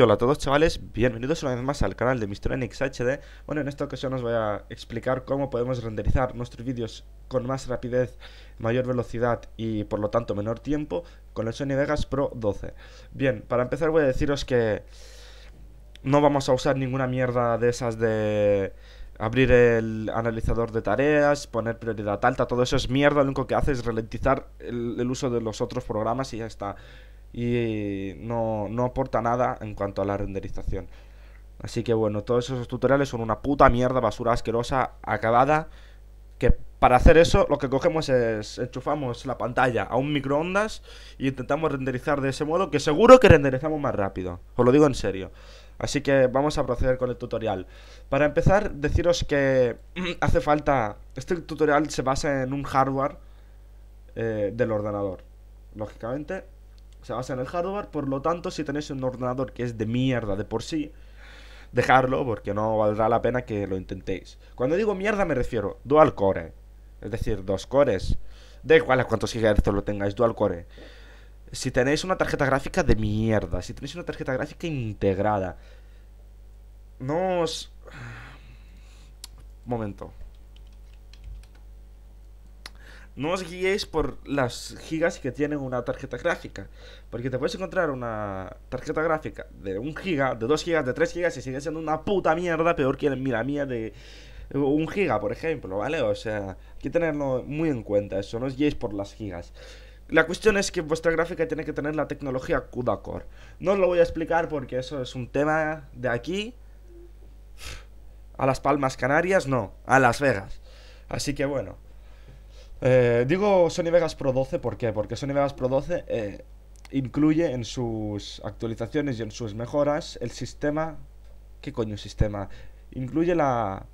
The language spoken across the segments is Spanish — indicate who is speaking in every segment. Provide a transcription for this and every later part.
Speaker 1: hola a todos chavales, bienvenidos una vez más al canal de Mr. Enix HD Bueno, en esta ocasión os voy a explicar cómo podemos renderizar nuestros vídeos con más rapidez, mayor velocidad y por lo tanto menor tiempo con el Sony Vegas Pro 12 Bien, para empezar voy a deciros que no vamos a usar ninguna mierda de esas de abrir el analizador de tareas, poner prioridad alta, todo eso es mierda, lo único que hace es ralentizar el, el uso de los otros programas y ya está y no, aporta nada en cuanto a la renderización. Así que bueno, todos esos tutoriales son una puta mierda, basura asquerosa, acabada. Que para hacer eso lo que cogemos es enchufamos la pantalla a un microondas y intentamos renderizar de ese modo que seguro que renderizamos más rápido. Os lo digo en serio. Así que vamos a proceder con el tutorial. Para empezar, deciros que hace falta... Este tutorial se basa en un hardware eh, del ordenador. Lógicamente, se basa en el hardware, por lo tanto, si tenéis un ordenador que es de mierda de por sí, dejarlo porque no valdrá la pena que lo intentéis. Cuando digo mierda me refiero dual core, es decir, dos cores. De cuáles a cuántos lo tengáis, dual core. Si tenéis una tarjeta gráfica de mierda, si tenéis una tarjeta gráfica integrada, no os... Momento. No os guiéis por las gigas que tiene una tarjeta gráfica, porque te puedes encontrar una tarjeta gráfica de un giga, de 2 gigas, de 3 gigas y sigue siendo una puta mierda peor que la mía de un giga, por ejemplo, ¿vale? O sea, hay que tenerlo muy en cuenta, eso, no os guiéis por las gigas. La cuestión es que vuestra gráfica tiene que tener la tecnología CUDA Core. No os lo voy a explicar porque eso es un tema de aquí. A las Palmas Canarias, no, a Las Vegas. Así que bueno, eh, digo Sony Vegas Pro 12, ¿por qué? Porque Sony Vegas Pro 12 eh, incluye en sus actualizaciones y en sus mejoras el sistema... ¿Qué coño sistema? Incluye la,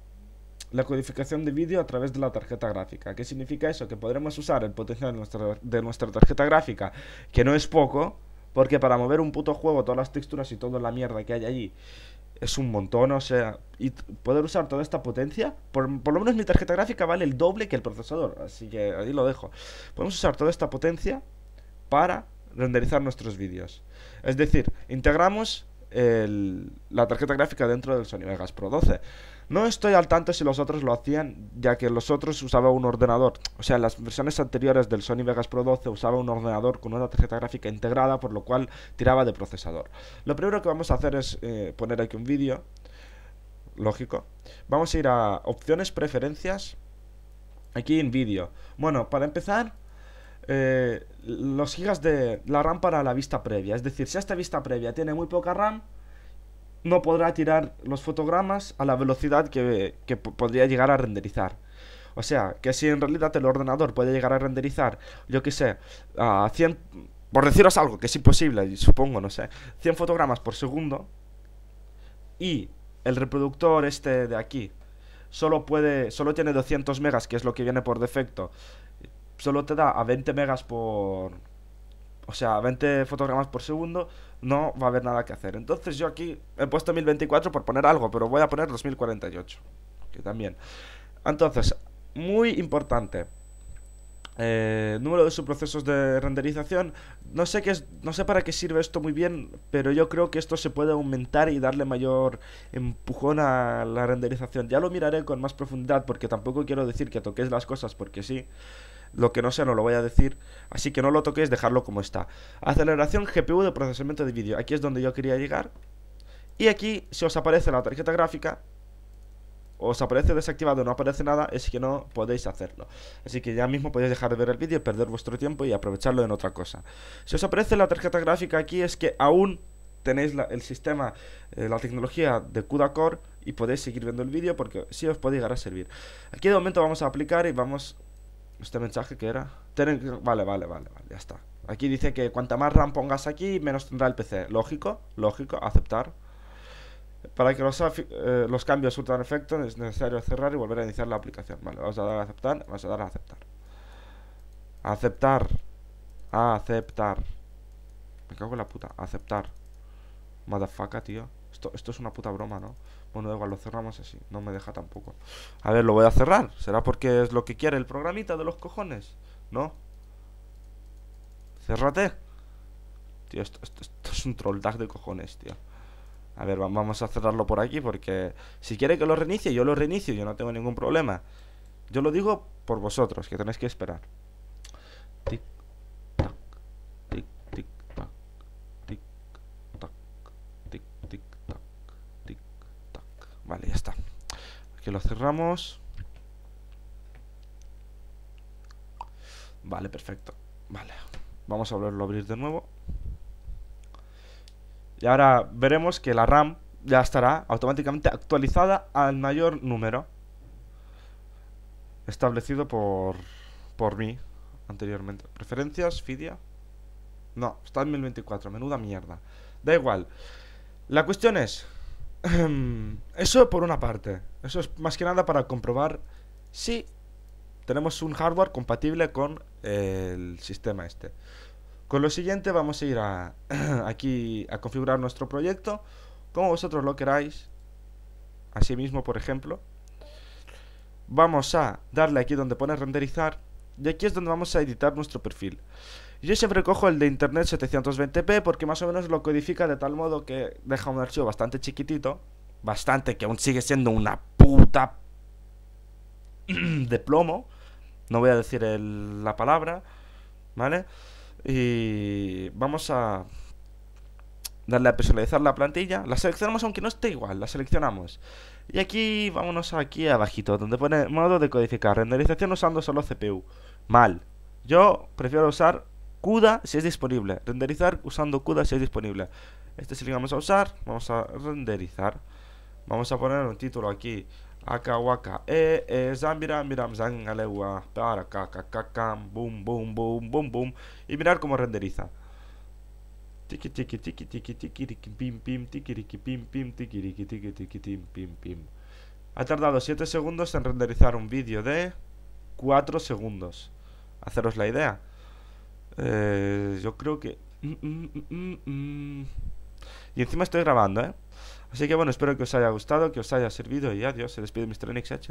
Speaker 1: la codificación de vídeo a través de la tarjeta gráfica. ¿Qué significa eso? Que podremos usar el potencial nuestra, de nuestra, tarjeta gráfica, que no es poco, porque para mover un puto juego, todas las texturas y toda la mierda que hay allí, es un montón, o sea, y poder usar toda esta potencia, por, lo menos mi tarjeta gráfica vale el doble que el procesador, así que ahí lo dejo. Podemos usar toda esta potencia para renderizar nuestros vídeos. Es decir, integramos la tarjeta gráfica dentro del Sony Vegas Pro 12. No estoy al tanto si los otros lo hacían, ya que los otros usaba un ordenador. O sea, las versiones anteriores del Sony Vegas Pro 12 usaba un ordenador con una tarjeta gráfica integrada, por lo cual tiraba de procesador. Lo primero que vamos a hacer es eh, poner aquí un vídeo. Lógico. Vamos a ir a opciones, preferencias. Aquí en vídeo. Bueno, para empezar, eh, los gigas de la RAM para la vista previa. Es decir, si esta vista previa tiene muy poca RAM, no podrá tirar los fotogramas a la velocidad que, podría llegar a renderizar. O sea, que si en realidad el ordenador puede llegar a renderizar, yo qué sé, a 100, por deciros algo que es imposible, supongo, no sé, 100 fotogramas por segundo, y el reproductor este de aquí solo puede solo tiene 200 megas, que es lo que viene por defecto, solo te da a 20 megas por... O sea, 20 fotogramas por segundo, no va a haber nada que hacer. Entonces yo aquí he puesto 1024 por poner algo, pero voy a poner 2048. Que también. Entonces, muy importante. Eh, número de subprocesos de renderización. No sé, qué es, no sé para qué sirve esto muy bien, pero yo creo que esto se puede aumentar y darle mayor empujón a la renderización. Ya lo miraré con más profundidad porque tampoco quiero decir que toques las cosas porque sí. Lo que no sea no lo voy a decir, así que no lo toquéis, dejarlo como está. Aceleración GPU de procesamiento de vídeo. Aquí es donde yo quería llegar. Y aquí, si os aparece la tarjeta gráfica, os aparece desactivado, no aparece nada, es que no podéis hacerlo. Así que ya mismo podéis dejar de ver el vídeo, perder vuestro tiempo y aprovecharlo en otra cosa. Si os aparece la tarjeta gráfica aquí es que aún tenéis el sistema, eh, la tecnología de CUDA Core y podéis seguir viendo el vídeo porque sí os puede llegar a servir. Aquí de momento vamos a aplicar y vamos este mensaje que era. Vale, vale, vale, vale, ya está. Aquí dice que cuanta más RAM pongas aquí, menos tendrá el PC. Lógico, lógico, aceptar. Para que los, eh, los cambios surtan efecto, es necesario cerrar y volver a iniciar la aplicación. Vale, vamos a dar a aceptar, vamos a dar a aceptar. Aceptar. Aceptar. Me cago en la puta. Aceptar. Motherfucker, tío esto, es una puta broma, ¿no? Bueno, igual, lo cerramos así. No me deja tampoco. A ver, lo voy a cerrar. ¿Será porque es lo que quiere el programita de los cojones? ¿No? Cérrate. Tío, esto, es un troll de cojones, tío. A ver, vamos a cerrarlo por aquí porque si quiere que lo reinicie, yo lo reinicio, yo no tengo ningún problema. Yo lo digo por vosotros, que tenéis que esperar. que lo cerramos. Vale, perfecto. Vale, vamos a volverlo a abrir de nuevo. Y ahora veremos que la RAM ya estará automáticamente actualizada al mayor número establecido por, por mí anteriormente. Preferencias, Fidia. No, está en 1024, menuda mierda. Da igual. La cuestión es Em, eso por una parte. Eso es más que nada para comprobar si tenemos un hardware compatible con eh, el sistema este. Con lo siguiente vamos a ir aquí a configurar nuestro proyecto como vosotros lo queráis. Así mismo, por ejemplo. Vamos a darle aquí donde pone renderizar y aquí es donde vamos a editar nuestro perfil. Yo siempre cojo el de Internet 720p porque más o menos lo codifica de tal modo que deja un archivo bastante chiquitito, bastante que aún sigue siendo una puta de plomo, no voy a decir la palabra, ¿vale? Y vamos a darle a personalizar la plantilla, la seleccionamos aunque no esté igual, la seleccionamos. Y aquí, vámonos aquí abajito, donde pone modo de codificar, renderización usando solo CPU mal. Yo prefiero usar CUDA si es disponible. Renderizar usando CUDA si es disponible. Este es el que vamos a usar. Vamos a renderizar. Vamos a poner un título aquí. Aka waka. E, e, miram, Para, caca, caca, boom, boom, boom, boom, boom. Y mirar cómo renderiza. Tiki tiki tiki tiki tiki tiki pim pim tiki tiki pim pim tiki tiki tiki tiki pim pim Ha tardado 7 segundos en renderizar un vídeo de 4 segundos haceros la idea. Eh, yo creo que... Mm, mm, mm, y encima estoy grabando, ¿eh? Así que bueno, espero que os haya gustado, que os haya servido y adiós. Se despide Mr. NXH.